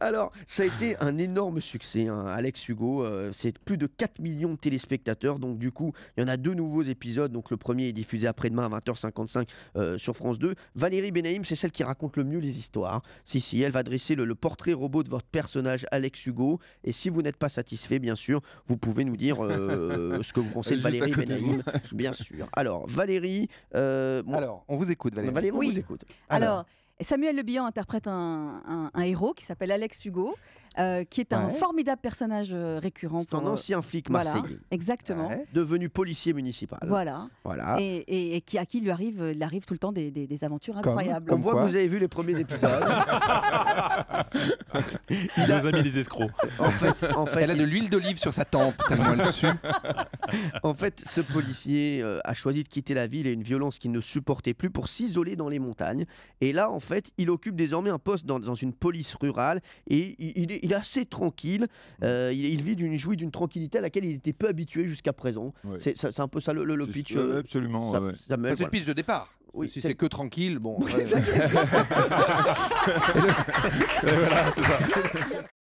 Alors, ça a été un énorme succès, hein. Alex Hugo. Euh, c'est plus de 4 millions de téléspectateurs. Donc, du coup, il y en a deux nouveaux épisodes. Donc, le premier est diffusé après-demain à 20h55 euh, sur France 2. Valérie Benaïm, c'est celle qui raconte le mieux les histoires. Si, si, elle va dresser le, portrait robot de votre personnage, Alex Hugo. Et si vous n'êtes pas satisfait, bien sûr, vous pouvez nous dire euh, ce que vous pensez de Valérie Benaïm, bien sûr. Alors, Valérie. Bon... Alors, on vous écoute, Valérie. on vous écoute. Alors Samuel Le Bihan interprète un, héros qui s'appelle Alex Hugo, euh, qui est un formidable personnage euh, récurrent. C'est un euh, ancien flic marseillais. exactement. Devenu policier municipal. Voilà. voilà. Et, qui, à qui lui arrive, tout le temps des, aventures incroyables. on voit que vous avez vu les premiers épisodes. il a... amis des escrocs. En Elle a de l'huile d'olive sur sa tempe, tellement elle sue. en fait, ce policier euh, a choisi de quitter la ville et une violence qu'il ne supportait plus pour s'isoler dans les montagnes. Et là, en fait, il occupe désormais un poste dans, une police rurale et il, est, assez tranquille. Mm. Euh, il, vit d'une jouit d'une tranquillité à laquelle il était peu habitué jusqu'à présent. C'est un peu ça le, pitch. Euh, absolument. C'est le pitch de départ. si c'est que tranquille, bon. c'est ça.